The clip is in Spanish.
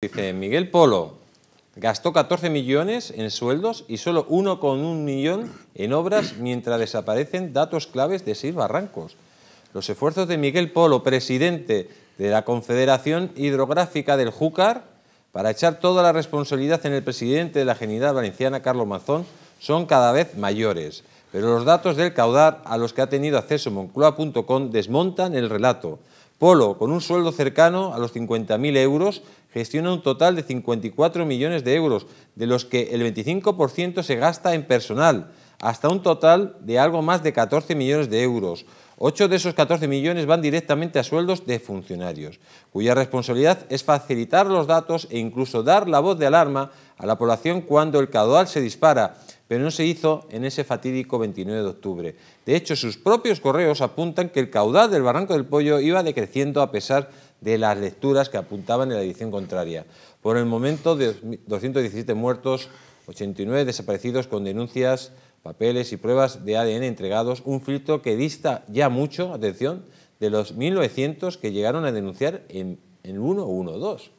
Dice Miguel Polo, gastó 14 millones en sueldos y solo 1,1 millón en obras mientras desaparecen datos claves de seis barrancos. Los esfuerzos de Miguel Polo, presidente de la Confederación Hidrográfica del Júcar, para echar toda la responsabilidad en el presidente de la Generalidad Valenciana, Carlos Mazón, son cada vez mayores. Pero los datos del caudal a los que ha tenido acceso Moncloa.com desmontan el relato. Polo, con un sueldo cercano a los 50.000 euros, gestiona un total de 54 millones de euros, de los que el 25% se gasta en personal, hasta un total de algo más de 14 millones de euros. Ocho de esos 14 millones van directamente a sueldos de funcionarios, cuya responsabilidad es facilitar los datos e incluso dar la voz de alarma a la población cuando el caudal se dispara, pero no se hizo en ese fatídico 29 de octubre. De hecho, sus propios correos apuntan que el caudal del Barranco del Pollo iba decreciendo a pesar de las lecturas que apuntaban en la edición contraria. Por el momento, 217 muertos, 89 desaparecidos con denuncias, papeles y pruebas de ADN entregados, un filtro que dista ya mucho, atención, de los 1.900 que llegaron a denunciar en, el 1.1.2.